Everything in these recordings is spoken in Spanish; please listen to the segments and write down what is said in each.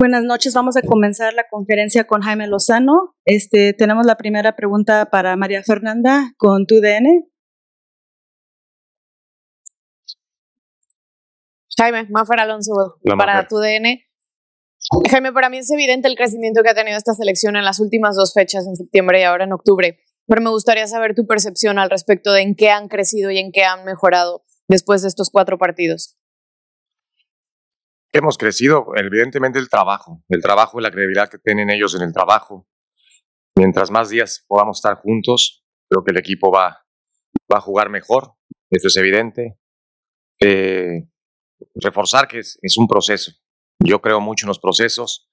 Buenas noches, vamos a comenzar la conferencia con Jaime Lozano. Este, tenemos la primera pregunta para María Fernanda con tu DN. Jaime, para Alonso para tu DN. Jaime, para mí es evidente el crecimiento que ha tenido esta selección en las últimas dos fechas, en septiembre y ahora en octubre, pero me gustaría saber tu percepción al respecto de en qué han crecido y en qué han mejorado después de estos cuatro partidos. Hemos crecido, evidentemente, el trabajo, el trabajo y la credibilidad que tienen ellos en el trabajo. Mientras más días podamos estar juntos, creo que el equipo va, va a jugar mejor, esto es evidente. Eh, reforzar que es, un proceso. Yo creo mucho en los procesos.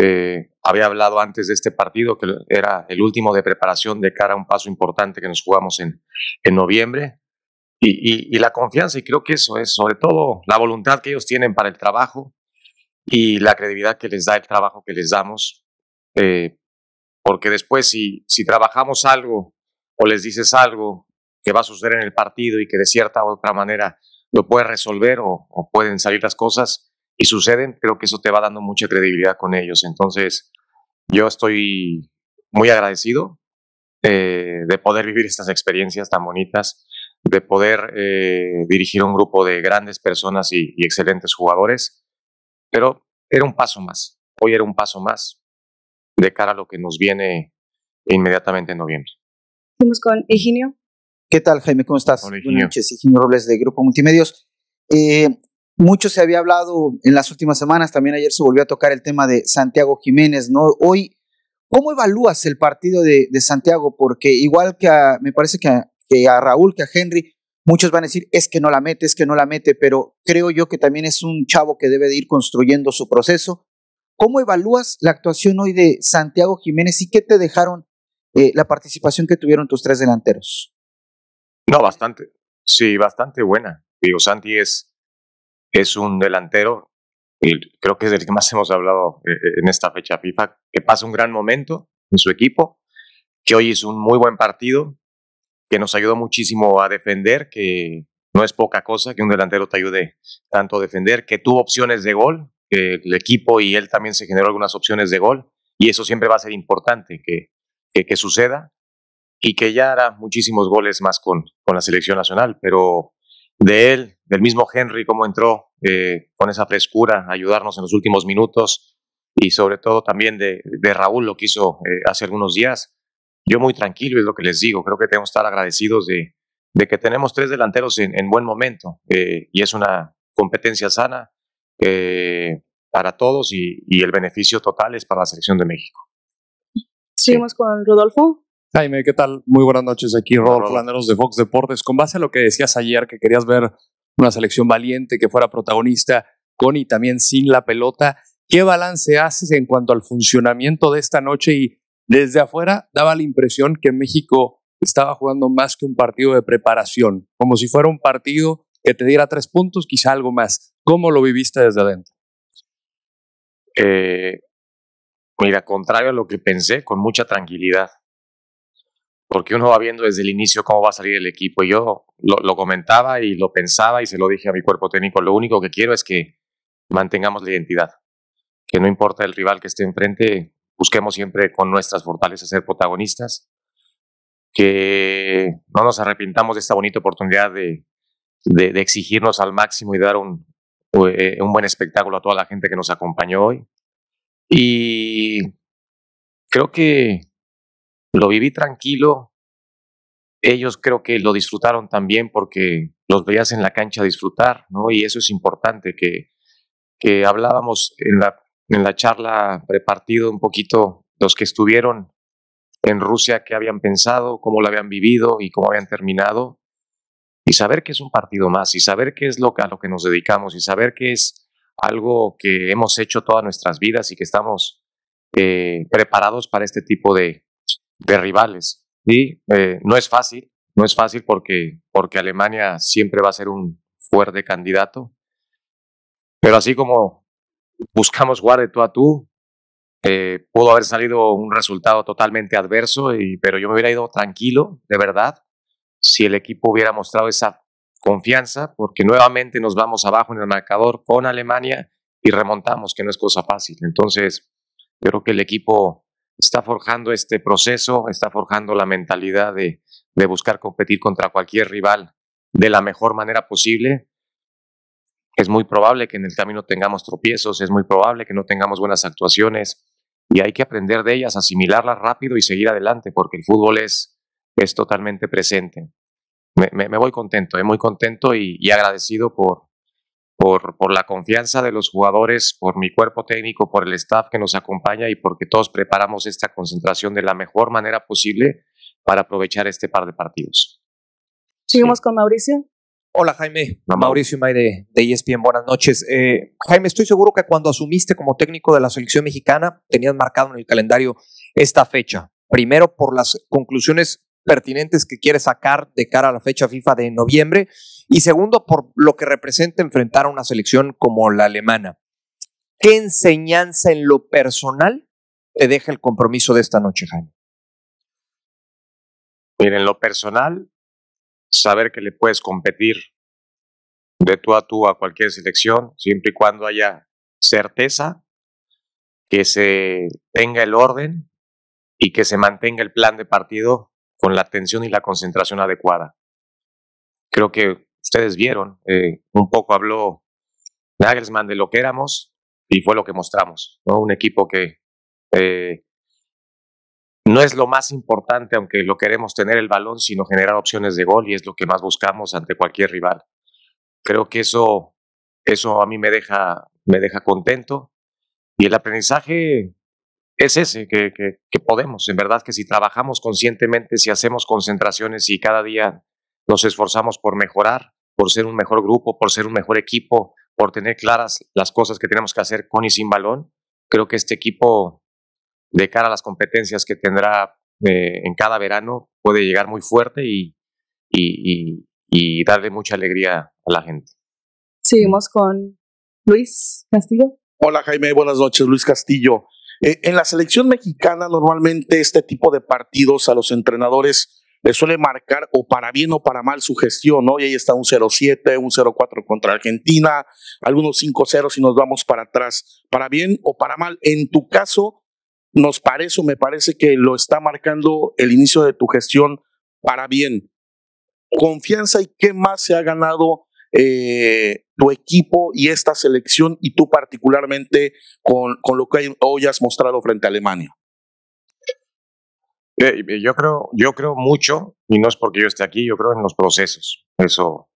Eh, había hablado antes de este partido que era el último de preparación de cara a un paso importante que nos jugamos en, en noviembre y, y, la confianza, y creo que eso es sobre todo la voluntad que ellos tienen para el trabajo y la credibilidad que les da el trabajo que les damos, eh, porque después si, si trabajamos algo o les dices algo que va a suceder en el partido y que de cierta u otra manera lo puedes resolver o, pueden salir las cosas y suceden, creo que eso te va dando mucha credibilidad con ellos. Entonces, yo estoy muy agradecido eh, de poder vivir estas experiencias tan bonitas de poder eh, dirigir un grupo de grandes personas y, excelentes jugadores, pero era un paso más, hoy era un paso más de cara a lo que nos viene inmediatamente en noviembre. Vamos con Eugenio. ¿Qué tal, Jaime? ¿Cómo estás? Buenas noches, Eugenio Robles de Grupo Multimedios. Eh, mucho se había hablado en las últimas semanas, también ayer se volvió a tocar el tema de Santiago Jiménez, ¿no? Hoy, ¿cómo evalúas el partido de, de Santiago? Porque igual que a, me parece que a, a Raúl, que a Henry. Muchos van a decir, es que no la mete, es que no la mete, pero creo yo que también es un chavo que debe de ir construyendo su proceso. ¿Cómo evalúas la actuación hoy de Santiago Jiménez y qué te dejaron eh, la participación que tuvieron tus tres delanteros? No, bastante. Sí, bastante buena. Digo, Santi es, es un delantero, y creo que es del que más hemos hablado eh, eh, en esta fecha FIFA, que pasa un gran momento en su equipo, que hoy hizo un muy buen partido, que nos ayudó muchísimo a defender, que no es poca cosa que un delantero te ayude tanto a defender, que tuvo opciones de gol, que el equipo y él también se generó algunas opciones de gol, y eso siempre va a ser importante que, que, suceda, y que ya hará muchísimos goles más con, con la selección nacional, pero de él, del mismo Henry, cómo entró eh, con esa frescura, a ayudarnos en los últimos minutos, y sobre todo también de, de Raúl, lo quiso hizo eh, hace algunos días, yo muy tranquilo, es lo que les digo. Creo que tenemos que estar agradecidos de, de que tenemos tres delanteros en, buen momento eh, y es una competencia sana eh, para todos y, el beneficio total es para la selección de México. Seguimos con Rodolfo. Jaime, ¿qué tal? Muy buenas noches aquí, Rodolfo Landeros de Fox Deportes. Con base a lo que decías ayer, que querías ver una selección valiente que fuera protagonista con y también sin la pelota, ¿qué balance haces en cuanto al funcionamiento de esta noche y desde afuera daba la impresión que México estaba jugando más que un partido de preparación, como si fuera un partido que te diera tres puntos, quizá algo más. ¿Cómo lo viviste desde adentro? Eh, mira, contrario a lo que pensé, con mucha tranquilidad. Porque uno va viendo desde el inicio cómo va a salir el equipo. Y yo lo comentaba y lo pensaba y se lo dije a mi cuerpo técnico. Lo único que quiero es que mantengamos la identidad. Que no importa el rival que esté enfrente, busquemos siempre con nuestras fortalezas ser protagonistas, que no nos arrepintamos de esta bonita oportunidad de, exigirnos al máximo y dar un, eh, un buen espectáculo a toda la gente que nos acompañó hoy. Y creo que lo viví tranquilo. Ellos creo que lo disfrutaron también porque los veías en la cancha disfrutar, ¿no? Y eso es importante, que, que hablábamos en la en la charla prepartido un poquito los que estuvieron en Rusia, qué habían pensado, cómo lo habían vivido y cómo habían terminado. Y saber que es un partido más, y saber qué es lo a lo que nos dedicamos, y saber que es algo que hemos hecho todas nuestras vidas y que estamos eh, preparados para este tipo de, rivales. Y eh, no es fácil, no es fácil porque, porque Alemania siempre va a ser un fuerte candidato. Pero así como buscamos jugar tú a tú. Eh, pudo haber salido un resultado totalmente adverso, y, pero yo me hubiera ido tranquilo, de verdad, si el equipo hubiera mostrado esa confianza, porque nuevamente nos vamos abajo en el marcador con Alemania y remontamos, que no es cosa fácil. Entonces, yo creo que el equipo está forjando este proceso, está forjando la mentalidad de, de buscar competir contra cualquier rival de la mejor manera posible es muy probable que en el camino tengamos tropiezos, es muy probable que no tengamos buenas actuaciones y hay que aprender de ellas, asimilarlas rápido y seguir adelante porque el fútbol es, es totalmente presente. Me, voy contento, estoy eh, muy contento y, agradecido por, por, la confianza de los jugadores, por mi cuerpo técnico, por el staff que nos acompaña y porque todos preparamos esta concentración de la mejor manera posible para aprovechar este par de partidos. Seguimos con Mauricio. Hola Jaime, Mauricio May de, de, ESPN, buenas noches. Eh, Jaime, estoy seguro que cuando asumiste como técnico de la selección mexicana tenías marcado en el calendario esta fecha. Primero por las conclusiones pertinentes que quieres sacar de cara a la fecha FIFA de noviembre y segundo por lo que representa enfrentar a una selección como la alemana. ¿Qué enseñanza en lo personal te deja el compromiso de esta noche, Jaime? Miren, en lo personal, saber que le puedes competir de tú a tú a cualquier selección, siempre y cuando haya certeza, que se tenga el orden y que se mantenga el plan de partido con la atención y la concentración adecuada. Creo que ustedes vieron, eh, un poco habló Nagelsmann de lo que éramos y fue lo que mostramos, ¿no? un equipo que eh, no es lo más importante, aunque lo queremos tener el balón, sino generar opciones de gol y es lo que más buscamos ante cualquier rival. Creo que eso, eso a mí me deja, me deja contento y el aprendizaje es ese, que, que podemos, en verdad que si trabajamos conscientemente, si hacemos concentraciones y cada día nos esforzamos por mejorar, por ser un mejor grupo, por ser un mejor equipo, por tener claras las cosas que tenemos que hacer con y sin balón, creo que este equipo de cara a las competencias que tendrá eh, en cada verano, puede llegar muy fuerte y, y, darle mucha alegría a la gente. Seguimos con Luis Castillo. Hola Jaime, buenas noches, Luis Castillo. Eh, en la selección mexicana normalmente este tipo de partidos a los entrenadores le suele marcar o para bien o para mal su gestión, ¿no? Y ahí está un 0-7, un 0-4 contra Argentina, algunos 5-0 y nos vamos para atrás, para bien o para mal. En tu caso, nos parece o me parece que lo está marcando el inicio de tu gestión para bien. Confianza y qué más se ha ganado eh, tu equipo y esta selección y tú particularmente con, con lo que hoy has mostrado frente a Alemania. Eh, eh, yo creo, yo creo mucho, y no es porque yo esté aquí, yo creo en los procesos. Eso,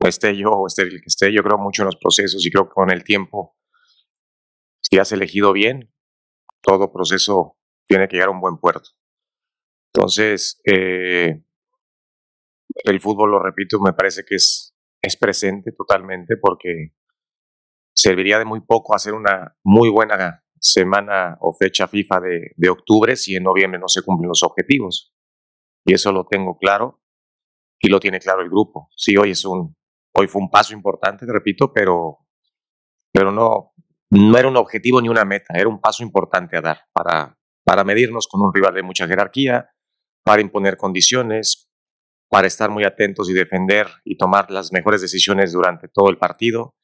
esté yo o esté el que esté, yo creo mucho en los procesos y creo que con el tiempo, si has elegido bien, todo proceso tiene que llegar a un buen puerto. Entonces, eh, el fútbol, lo repito, me parece que es, es presente totalmente porque serviría de muy poco hacer una muy buena semana o fecha FIFA de, octubre si en noviembre no se cumplen los objetivos. Y eso lo tengo claro y lo tiene claro el grupo. Sí, hoy, es un, hoy fue un paso importante, repito, pero, pero no, no era un objetivo ni una meta, era un paso importante a dar para, para medirnos con un rival de mucha jerarquía, para imponer condiciones, para estar muy atentos y defender y tomar las mejores decisiones durante todo el partido.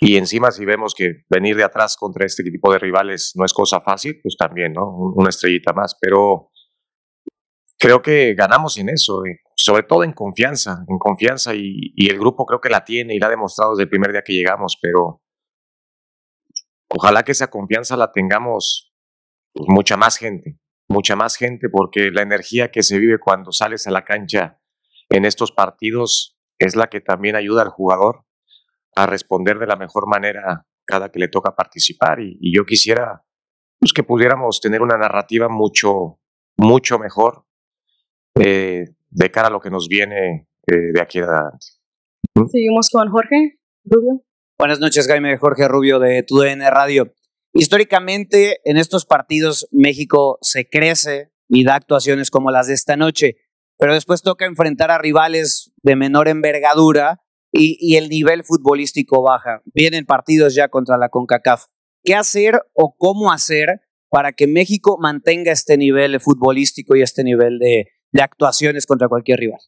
Y encima si vemos que venir de atrás contra este tipo de rivales no es cosa fácil, pues también, ¿no? Una estrellita más, pero creo que ganamos en eso, eh, sobre todo en confianza, en confianza y, el grupo creo que la tiene y la ha demostrado desde el primer día que llegamos, pero Ojalá que esa confianza la tengamos pues, mucha más gente, mucha más gente, porque la energía que se vive cuando sales a la cancha en estos partidos es la que también ayuda al jugador a responder de la mejor manera cada que le toca participar. Y, yo quisiera pues, que pudiéramos tener una narrativa mucho, mucho mejor eh, de cara a lo que nos viene eh, de aquí en adelante. ¿Mm? Seguimos con Jorge Rubio. Buenas noches, Jaime Jorge Rubio de TUDN Radio. Históricamente, en estos partidos México se crece y da actuaciones como las de esta noche, pero después toca enfrentar a rivales de menor envergadura y, el nivel futbolístico baja. Vienen partidos ya contra la CONCACAF. ¿Qué hacer o cómo hacer para que México mantenga este nivel futbolístico y este nivel de, actuaciones contra cualquier rival?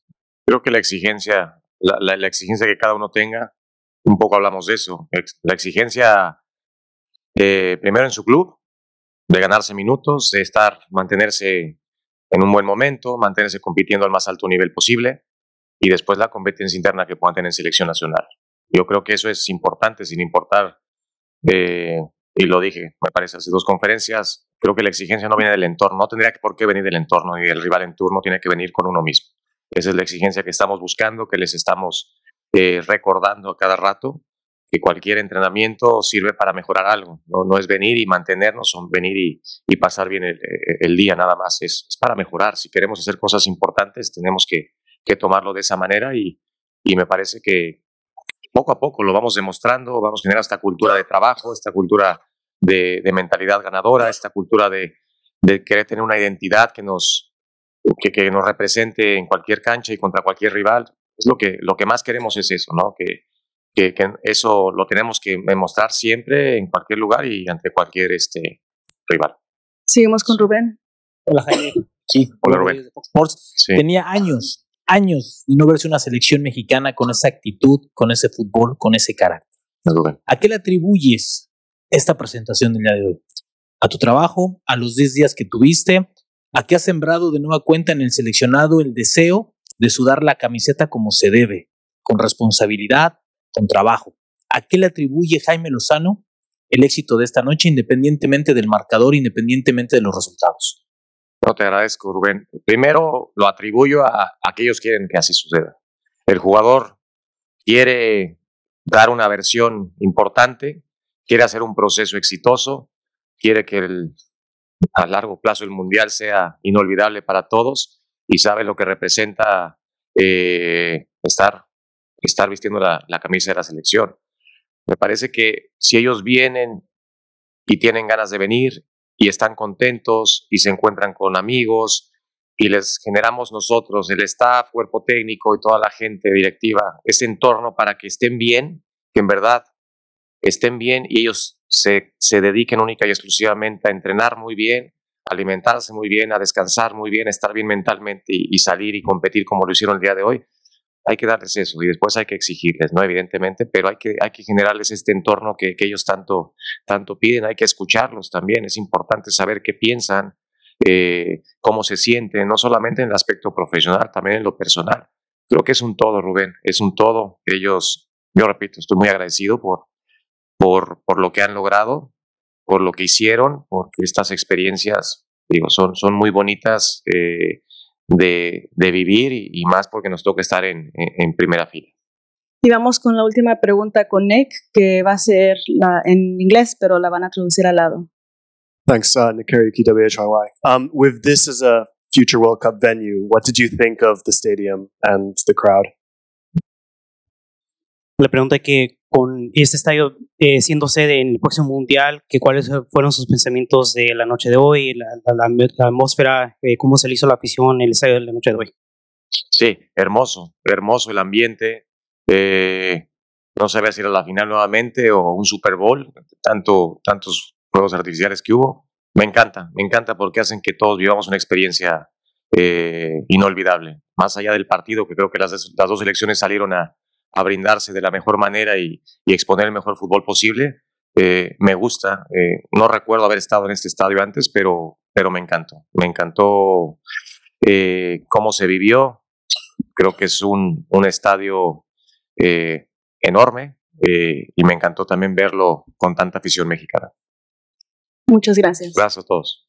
Creo que la exigencia, la exigencia que cada uno tenga, un poco hablamos de eso. La exigencia, eh, primero en su club, de ganarse minutos, de estar, mantenerse en un buen momento, mantenerse compitiendo al más alto nivel posible y después la competencia interna que puedan tener en selección nacional. Yo creo que eso es importante, sin importar, eh, y lo dije, me parece, hace dos conferencias, creo que la exigencia no viene del entorno, no tendría por qué venir del entorno y el rival en turno tiene que venir con uno mismo. Esa es la exigencia que estamos buscando, que les estamos eh, recordando a cada rato que cualquier entrenamiento sirve para mejorar algo, no, no es venir y mantenernos, son venir y, pasar bien eh, el, día nada más, es, para mejorar, si queremos hacer cosas importantes tenemos que, tomarlo de esa manera y, me parece que poco a poco lo vamos demostrando, vamos a generar esta cultura de trabajo, esta cultura de, mentalidad ganadora, esta cultura de, de, querer tener una identidad que nos, que, que nos represente en cualquier cancha y contra cualquier rival, lo que, lo que más queremos es eso, ¿no? Que, que, eso lo tenemos que demostrar siempre en cualquier lugar y ante cualquier este, rival. Seguimos con Rubén. Hola, Jaime. Sí, hola, Rubén. Tenía años, años de no verse una selección mexicana con esa actitud, con ese fútbol, con ese carácter. Rubén. ¿A qué le atribuyes esta presentación del día de hoy? ¿A tu trabajo? ¿A los 10 días que tuviste? ¿A qué has sembrado de nueva cuenta en el seleccionado el deseo de sudar la camiseta como se debe, con responsabilidad, con trabajo. ¿A qué le atribuye Jaime Lozano el éxito de esta noche, independientemente del marcador, independientemente de los resultados? No, te agradezco, Rubén. Primero lo atribuyo a, aquellos que quieren que así suceda. El jugador quiere dar una versión importante, quiere hacer un proceso exitoso, quiere que a largo plazo el Mundial sea inolvidable para todos y sabe lo que representa eh, estar, estar vistiendo la, camisa de la selección. Me parece que si ellos vienen y tienen ganas de venir y están contentos y se encuentran con amigos y les generamos nosotros, el staff, cuerpo técnico y toda la gente directiva, ese entorno para que estén bien, que en verdad estén bien y ellos se dediquen única y exclusivamente a entrenar muy bien, alimentarse muy bien, a descansar muy bien, estar bien mentalmente y, salir y competir como lo hicieron el día de hoy. Hay que darles eso y después hay que exigirles, ¿no? Evidentemente, pero hay que, generarles este entorno que, ellos tanto, piden, hay que escucharlos también, es importante saber qué piensan, eh, cómo se sienten, no solamente en el aspecto profesional, también en lo personal. Creo que es un todo, Rubén, es un todo. Ellos, yo repito, estoy muy agradecido por lo que han logrado, por lo que hicieron, porque estas experiencias, digo, son, son muy bonitas eh, de, de, vivir y, más porque nos toca estar en, en, primera fila. Y vamos con la última pregunta con Nick, que va a ser en inglés, pero la van a traducir al lado. Thanks, uh, Nick Um, with this as a future World Cup venue, what did you think of the stadium and the crowd? La pregunta que con este estadio eh, siendo sede en el próximo mundial, que cuáles fueron sus pensamientos de la noche de hoy, la, atmósfera, eh, cómo se le hizo la afición en el estadio de la noche de hoy. Sí, hermoso, hermoso el ambiente. Eh, no sabía si era la final nuevamente o un Super Bowl, tanto, tantos juegos artificiales que hubo. Me encanta, me encanta porque hacen que todos vivamos una experiencia inolvidable, más allá del partido, que creo que las, las dos elecciones salieron a, a brindarse de la mejor manera y, exponer el mejor fútbol posible. Eh, me gusta, eh, no recuerdo haber estado en este estadio antes, pero, pero me encantó. Me encantó eh, cómo se vivió. Creo que es un, un estadio enorme y me encantó también verlo con tanta afición mexicana. Muchas gracias. Gracias a todos.